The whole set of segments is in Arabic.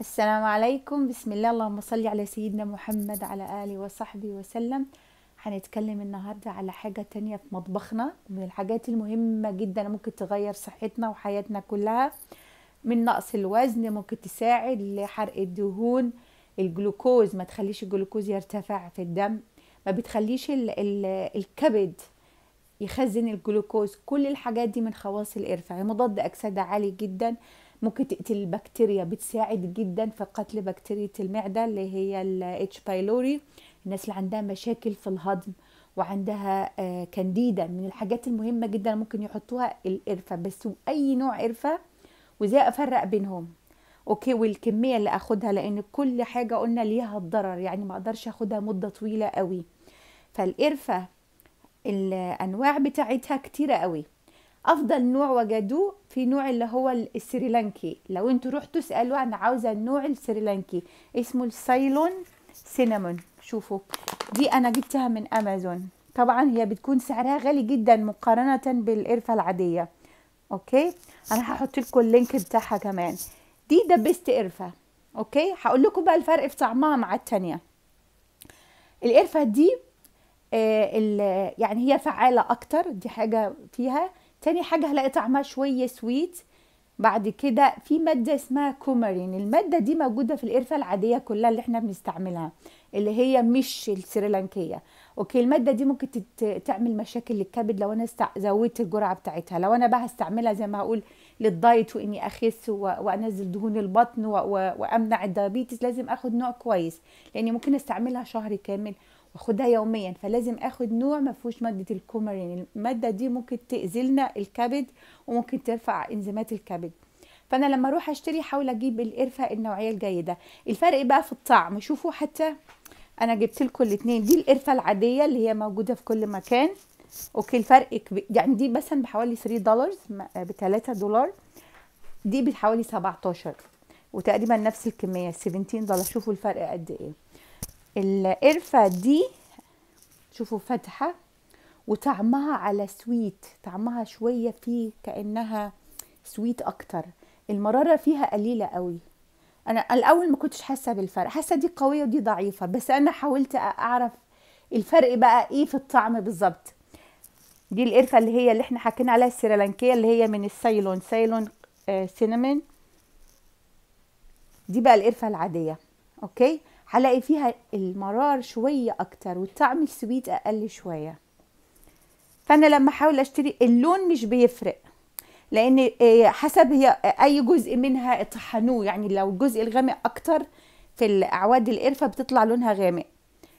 السلام عليكم بسم الله اللهم صل على سيدنا محمد على آله وصحبه وسلم هنتكلم النهاردة على حاجة تانية في مطبخنا من الحاجات المهمة جدا ممكن تغير صحتنا وحياتنا كلها من نقص الوزن ممكن تساعد لحرق الدهون الجلوكوز ما تخليش الجلوكوز يرتفع في الدم ما بتخليش الـ الـ الكبد يخزن الجلوكوز كل الحاجات دي من خواص القرفة مضاد أكسدة عالي جدا ممكن تقتل البكتيريا بتساعد جدا في قتل بكتيريا المعدة اللي هي الاتش بايلوري الناس اللي عندها مشاكل في الهضم وعندها آه، كانديدا من الحاجات المهمة جدا ممكن يحطوها القرفة بس أي نوع قرفة وازاي أفرق بينهم اوكي والكميه اللي اخدها لان كل حاجه قلنا ليها الضرر يعني ما اقدرش اخدها مده طويله قوي فالقرفه الانواع بتاعتها كتيره قوي افضل نوع وجدوه في نوع اللي هو السريلانكي لو انتوا رحتوا اسالوا انا عاوزه النوع السريلانكي اسمه السايلون سينامون شوفوا دي انا جبتها من امازون طبعا هي بتكون سعرها غالي جدا مقارنه بالقرفه العاديه اوكي انا هحط لكم اللينك بتاعها كمان دي دبست قرفه اوكي هقول لكم بقى الفرق في طعمها مع التانية القرفه دي آه يعني هي فعاله اكتر دي حاجه فيها تاني حاجة هلاقي طعمها شوية سويت بعد كده في مادة اسمها كومارين المادة دي موجودة في القرفة العادية كلها اللي احنا بنستعملها اللي هي مش السريلانكية اوكي المادة دي ممكن تعمل مشاكل للكبد لو انا زودت الجرعة بتاعتها لو انا بقى هستعملها زي ما هقول للدايت واني اخس و... وانزل دهون البطن و... و... وامنع الدايابيتس لازم اخد نوع كويس لاني ممكن استعملها شهر كامل واخدها يوميا فلازم اخد نوع ما فيهوش ماده الكومارين الماده دي ممكن تاذي لنا الكبد وممكن ترفع انزيمات الكبد فانا لما اروح اشتري حاول اجيب القرفه النوعيه الجيده الفرق بقى في الطعم شوفوا حتى انا جبت لكم الاثنين دي القرفه العاديه اللي هي موجوده في كل مكان اوكي الفرق كبير يعني دي مثلا بحوالي 3 دولار ب 3 دولار دي بحوالي 17 وتقريبا نفس الكميه 17 دولار شوفوا الفرق قد ايه القرفة دي شوفوا فاتحة وطعمها على سويت طعمها شوية فيه كأنها سويت أكتر المرارة فيها قليلة قوي أنا الأول ما كنتش حاسة بالفرق حاسة دي قوية ودي ضعيفة بس أنا حاولت أعرف الفرق بقى إيه في الطعم بالظبط دي القرفة اللي هي اللي احنا حكينا عليها السريلانكية اللي هي من السيلون سيلون آه سينامون دي بقى القرفة العادية اوكي هلاقي فيها المرار شوية أكتر والطعم السويت أقل شوية فأنا لما أحاول أشتري اللون مش بيفرق لأن آه، حسب هي آه، أي جزء منها طحنوه يعني لو الجزء الغامق أكتر في الأعواد القرفة بتطلع لونها غامق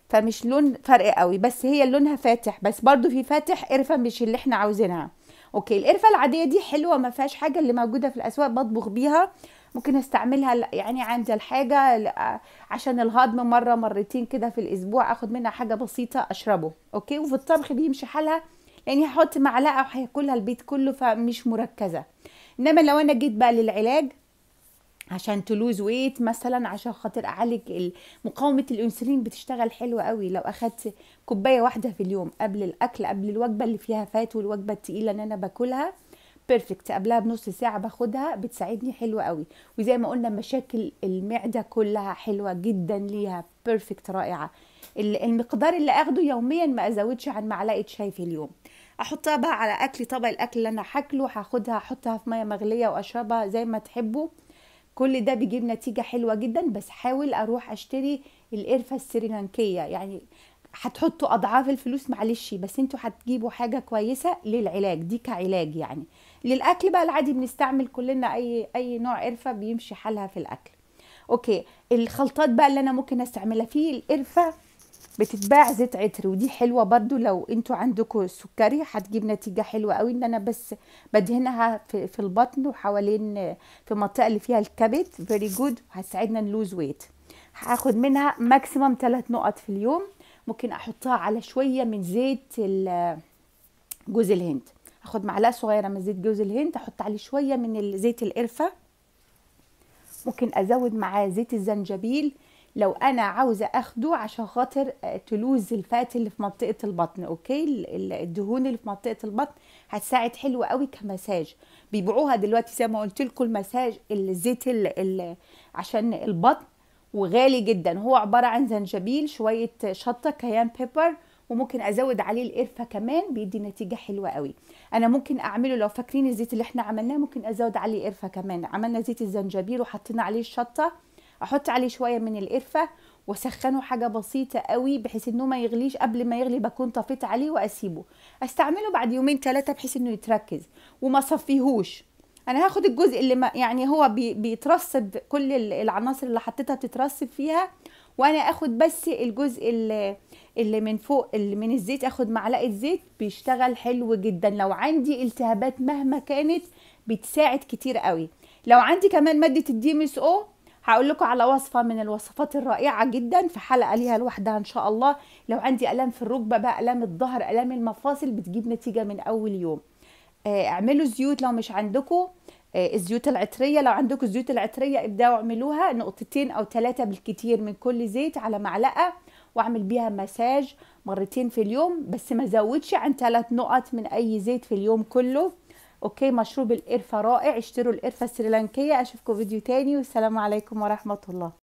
فمش لون فرق قوي بس هي لونها فاتح بس برضو في فاتح قرفة مش اللي احنا عاوزينها اوكي القرفة العادية دي حلوة ما فيهاش حاجة اللي موجودة في الأسواق بطبخ بيها ممكن استعملها يعني عند الحاجه عشان الهضم مره مرتين كده في الاسبوع اخد منها حاجه بسيطه اشربه اوكي وفي الطبخ بيمشي حالها يعني هحط معلقه وهياكلها البيت كله فمش مركزه انما لو انا جيت بقى للعلاج عشان تلوز ويت مثلا عشان خاطر اعالج مقاومه الانسولين بتشتغل حلوه قوي لو اخدت كوبايه واحده في اليوم قبل الاكل قبل الوجبه اللي فيها فات والوجبه التقيله اللي انا باكلها بيرفكت قبلها بنص ساعه باخدها بتساعدني حلوه قوي وزي ما قلنا مشاكل المعده كلها حلوه جدا ليها بيرفكت رائعه المقدار اللي اخده يوميا ما ازودش عن معلقه شاي في اليوم احطها بقى على اكل طبق الاكل اللي انا هاكله هاخدها احطها في ميه مغليه واشربها زي ما تحبوا كل ده بيجيب نتيجه حلوه جدا بس حاول اروح اشتري القرفه السريلانكيه يعني هتحطوا اضعاف الفلوس معلش بس انتوا هتجيبوا حاجه كويسه للعلاج دي كعلاج يعني للاكل بقى العادي بنستعمل كلنا اي اي نوع قرفه بيمشي حالها في الاكل اوكي الخلطات بقى اللي انا ممكن استعملها في القرفه بتتباع زيت عطر ودي حلوه برضو لو انتوا عندكم سكري هتجيب نتيجه حلوه قوي ان انا بس بدهنها في, في البطن وحوالين في المنطقه اللي فيها الكبد فيري جود هتساعدنا نلوز ويت هاخد منها ماكسيمم 3 نقط في اليوم ممكن احطها على شويه من زيت جوز الهند اخد معلقه صغيره من زيت جوز الهند احط عليه شويه من زيت القرفه ممكن ازود معاه زيت الزنجبيل لو انا عاوزه اخده عشان خاطر آه، تلوز الفات اللي في منطقه البطن اوكي الدهون اللي في منطقه البطن هتساعد حلو قوي كمساج بيبيعوها دلوقتي زي ما قلت لكم المساج الزيت عشان البطن وغالي جدا هو عبارة عن زنجبيل شوية شطة كيان بيبر وممكن ازود عليه القرفه كمان بيدي نتيجه حلوه قوي انا ممكن اعمله لو فاكرين الزيت اللي احنا عملناه ممكن ازود عليه قرفه كمان عملنا زيت الزنجبيل وحطينا عليه الشطه احط عليه شويه من القرفه واسخنه حاجه بسيطه قوي بحيث انه ما يغليش قبل ما يغلي بكون طفيت عليه واسيبه استعمله بعد يومين ثلاثه بحيث انه يتركز وما صفيهوش انا هاخد الجزء اللي ما يعني هو بي بيترسب كل العناصر اللي حطيتها بتترسب فيها وانا اخد بس الجزء اللي, اللي من فوق اللي من الزيت اخد معلقه زيت بيشتغل حلو جدا لو عندي التهابات مهما كانت بتساعد كتير قوي لو عندي كمان ماده الدي ام اس او هقول لكم على وصفه من الوصفات الرائعه جدا في حلقه ليها لوحدها ان شاء الله لو عندي الام في الركبه بقى الام الظهر الام المفاصل بتجيب نتيجه من اول يوم آه، اعملوا زيوت لو مش عندكم آه، الزيوت العطريه لو عندكم الزيوت العطريه ابداوا اعملوها نقطتين او ثلاثه بالكتير من كل زيت على معلقه واعمل بيها مساج مرتين في اليوم بس ما زودش عن ثلاث نقط من اي زيت في اليوم كله اوكي مشروب القرفه رائع اشتروا القرفه السريلانكيه اشوفكم فيديو تاني والسلام عليكم ورحمه الله